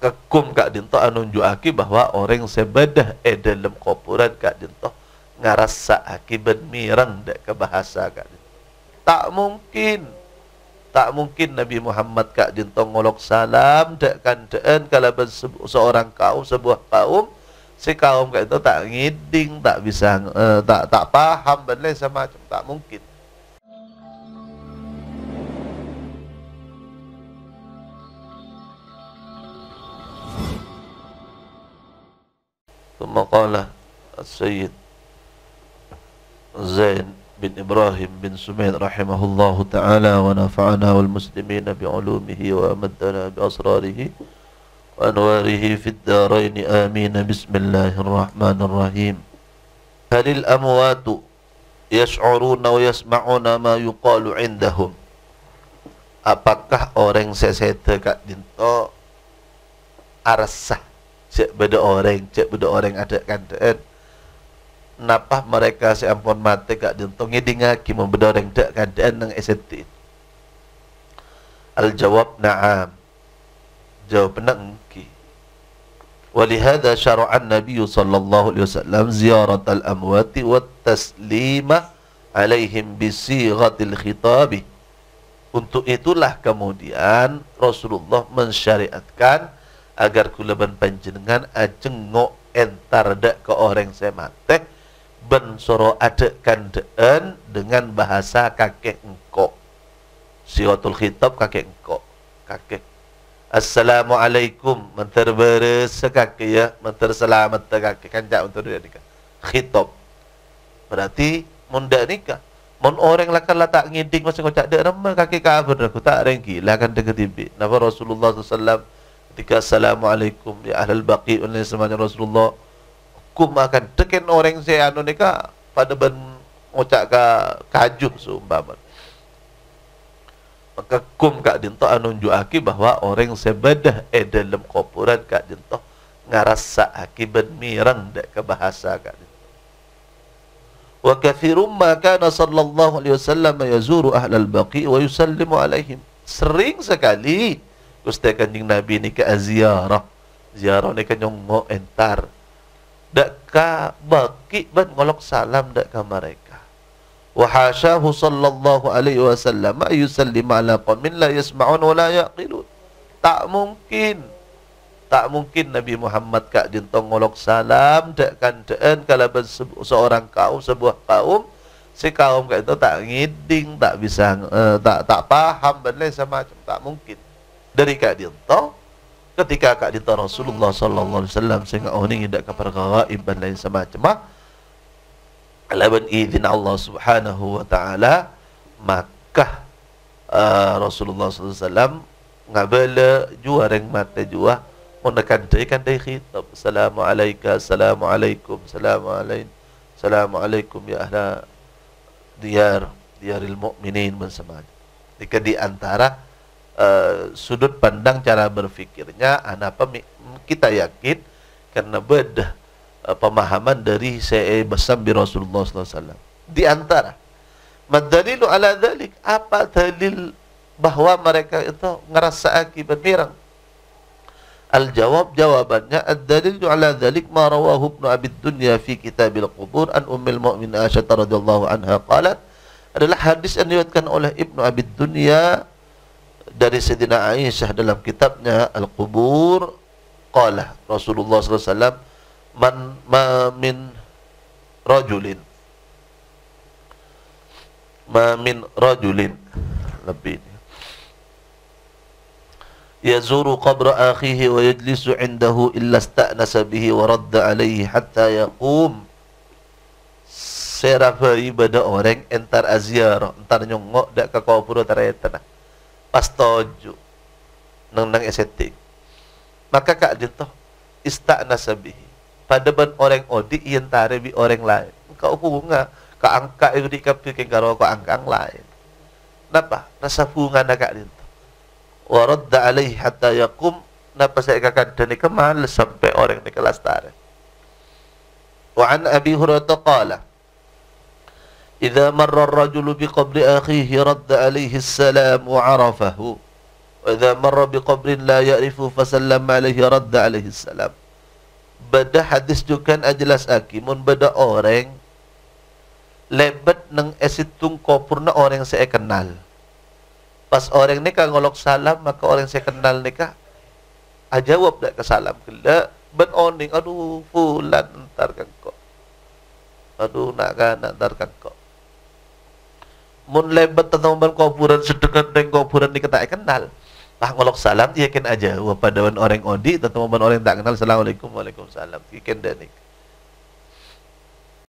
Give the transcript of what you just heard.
kekum kak dinto anunjuk aki bahwa orang sebedah eh dalam kuburan kak dinto ngarasa aki bermirang dek ke bahasa kak dinto. Tak mungkin. Tak mungkin Nabi Muhammad kak dinto ngolok salam dek kan deen kalau seorang kaum sebuah kaum si kaum kak dinto tak ngiding tak bisa uh, tak tak paham benar sama macam tak mungkin. ثم قال السيد زين بن إبراهيم بن سمين رحمه الله تعالى ونفعنا والمسلمين بعلومه وأمدنا بأسراره وأنواره في الدارين آمين بسم الله الرحمن الرحيم هل الأموات يشعرون ويسمعون ما يقال عندهم Apakah orang sesedekat dinto arsah cek beda orang, cek beda orang ada kan kan. Napa mereka si mati gak jentungi dengar kimo beda orang dak kan dan nang SNT. Al jawab na'am. Jawab nang ki. ولهذا شرع النبي صلى الله عليه وسلم زيارة الأموات والتسليم عليهم بصيغة الخطاب. Untuk itulah kemudian Rasulullah mensyariatkan agar kuleban panjenengan ajengok eh, entar dak ke orang saya mate ben soro adek kandean dengan bahasa kakek engko siotul khitab kakek engko kakek assalamualaikum menter beres kakek ya menter selamat te kakek kan jauh untuk dia nikah khitab berarti munda nikah Mun orang lakukan lah tak ngidik masa kau cak dek ramai kaki kabur aku tak ada lakukan gila kan dekat tibi. Nabi Rasulullah SAW Ketika Assalamualaikum Ya Ahlul Baqi Oleh semuanya Rasulullah Hukum akan Tekan orang saya Anu ni Pada ben Ngocak ke Kajub Sumpah Maka hukum Kak Dinto Anu nunjuk Bahawa orang saya Bedah Eh dalam kuburan Kak Dinto Ngarasa akibat mirang Dek ke bahasa Kak Dinto Wa kathirum ma kana sallallahu wasallam yazuru ahlal baqi wa yusallimu alaihim sering sekali Ustaz kanjing Nabi ni ke ziarah Ziarah ni kan nyongok entar Dakka baki ban ngolok salam dakka mereka Wahashahu sallallahu alaihi wasallam Ma yusallim ala qamin la yasma'un wa la yaqilun Tak mungkin Tak mungkin Nabi Muhammad kak jintong ngolok salam Dakka dan kalaban seorang kaum sebuah kaum Si kaum kak itu tak ngiding Tak bisa uh, tak tak paham benar sama macam Tak mungkin dari Kak Dinta ketika Kak Dinta Rasulullah sallallahu alaihi wasallam sehingga oh ni tidak kabar gaib dan lain semacam alaban izin Allah Subhanahu wa taala maka uh, ah, Rasulullah sallallahu alaihi wasallam ngabele juareng mate jua menekan dai kan dai khitab assalamu alayka assalamu alaikum assalamu alaikum assalamu alaikum ya ahla diyar diyaril mu'minin bersama. Jika di antara Eh, sudut pandang cara berfikirnya anapa kita yakin karena beda uh, eh, pemahaman dari saya besar bi Rasulullah SAW di antara madalilu ala dalik apa dalil bahwa mereka itu ngerasa akibat mirang al jawab jawabannya ad dalilu ala dalik ma rawahu ibnu abid dunya fi kitabil qubur an ummil mu'min aisyah radhiyallahu anha qalat adalah hadis yang diriwayatkan oleh ibnu abid dunya dari Sayyidina Aisyah dalam kitabnya Al-Qubur qala Rasulullah SAW man ma min rajulin ma min rajulin lebih ini yazuru qabra akhihi wa yajlisu indahu illa sta'nasa bihi wa radda alaihi hatta yaqum serafai ibadah orang entar aziar entar nyongok dak ke kubur tarai tanah pastoju nang nang esetik maka kak dito istana sabihi pada ban orang odi yang tare bi orang lain kau bunga ka angka itu di ke garo ka angka ang lain napa nasa bunga nak kak dito waradda alaihi hatta yakum napa saya kakak dani kemal sampai orang ni kelas tare wa an abi hurairah إذا مر الرجل بقبر أخيه رد عليه السلام وعرفه وإذا مر بقبر لا يعرفه فسلم عليه رد عليه salam. Bada hadis juga kan ajelas aki Mun bada orang Lebet neng esitung kopurna orang yang saya kenal Pas orang ni ngolok salam Maka orang yang saya kenal ni kah Ajawab ah, dah ke salam Kena Ben oning Aduh fulan entar kau Aduh nak kan entar kau mun lebet tentang ban kuburan sedekat dengan kuburan ni kata kenal lah ngolok salam yakin aja wa pada orang odi tentang ban orang tak kenal assalamualaikum waalaikumsalam iya ken danik